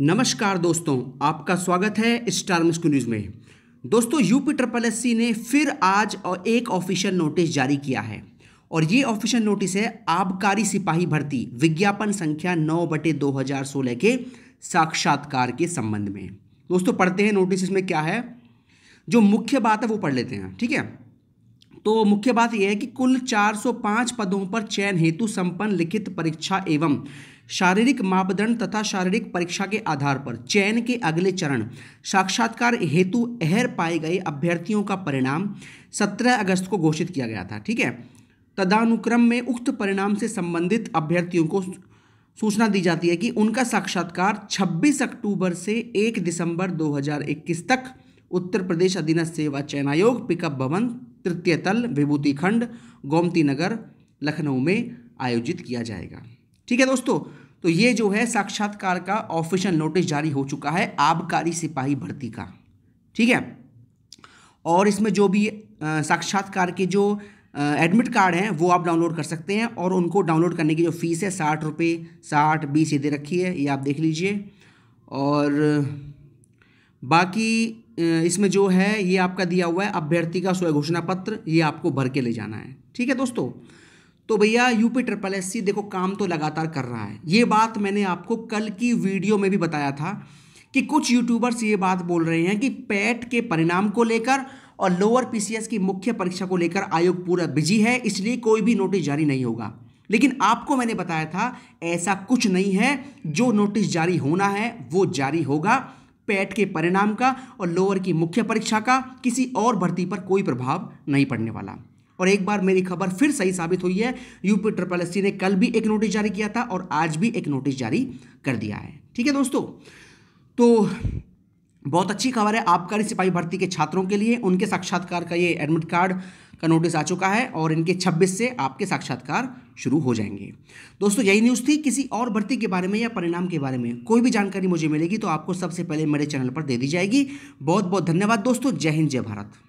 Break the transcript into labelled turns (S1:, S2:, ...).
S1: नमस्कार दोस्तों आपका स्वागत है स्टार मुस्को न्यूज़ में दोस्तों यूपी ट्रिपल एस ने फिर आज एक ऑफिशियल नोटिस जारी किया है और ये ऑफिशियल नोटिस है आबकारी सिपाही भर्ती विज्ञापन संख्या नौ बटे दो हज़ार सोलह के साक्षात्कार के संबंध में दोस्तों पढ़ते हैं नोटिस इसमें क्या है जो मुख्य बात है वो पढ़ लेते हैं ठीक है तो मुख्य बात यह है कि कुल 405 पदों पर चयन हेतु संपन्न लिखित परीक्षा एवं शारीरिक मापदंड तथा शारीरिक परीक्षा के आधार पर चयन के अगले चरण साक्षात्कार हेतु अहर पाए गए अभ्यर्थियों का परिणाम 17 अगस्त को घोषित किया गया था ठीक है तदानुक्रम में उक्त परिणाम से संबंधित अभ्यर्थियों को सूचना दी जाती है कि उनका साक्षात्कार 26 अक्टूबर से 1 दिसंबर 2021 तक उत्तर प्रदेश अधीन सेवा चयन आयोग पिकअप भवन तृतीय तल विभूति खंड गोमती नगर लखनऊ में आयोजित किया जाएगा ठीक है दोस्तों तो ये जो है साक्षात्कार का ऑफिशियल नोटिस जारी हो चुका है आबकारी सिपाही भर्ती का ठीक है और इसमें जो भी साक्षात्कार के जो एडमिट कार्ड हैं वो आप डाउनलोड कर सकते हैं और उनको डाउनलोड करने की जो फीस है साठ रुपये साठ बीस ये दे रखी है ये आप देख लीजिए और बाकी इसमें जो है ये आपका दिया हुआ है अभ्यर्थी का स्वयं घोषणा पत्र ये आपको भर के ले जाना है ठीक है दोस्तों तो भैया यूपी ट्रिपल एस सी देखो काम तो लगातार कर रहा है ये बात मैंने आपको कल की वीडियो में भी बताया था कि कुछ यूट्यूबर्स ये बात बोल रहे हैं कि पैट के परिणाम को लेकर और लोअर पीसीएस की मुख्य परीक्षा को लेकर आयोग पूरा बिजी है इसलिए कोई भी नोटिस जारी नहीं होगा लेकिन आपको मैंने बताया था ऐसा कुछ नहीं है जो नोटिस जारी होना है वो जारी होगा पैट के परिणाम का और लोअर की मुख्य परीक्षा का किसी और भर्ती पर कोई प्रभाव नहीं पड़ने वाला और एक बार मेरी खबर फिर सही साबित हुई है यूपी ट्रिपल एस ने कल भी एक नोटिस जारी किया था और आज भी एक नोटिस जारी कर दिया है ठीक है दोस्तों तो बहुत अच्छी खबर है आबकारी सिपाही भर्ती के छात्रों के लिए उनके साक्षात्कार का ये एडमिट कार्ड का नोटिस आ चुका है और इनके 26 से आपके साक्षात्कार शुरू हो जाएंगे दोस्तों यही न्यूज़ थी किसी और भर्ती के बारे में या परिणाम के बारे में कोई भी जानकारी मुझे मिलेगी तो आपको सबसे पहले मेरे चैनल पर दे दी जाएगी बहुत बहुत धन्यवाद दोस्तों जय हिंद जय भारत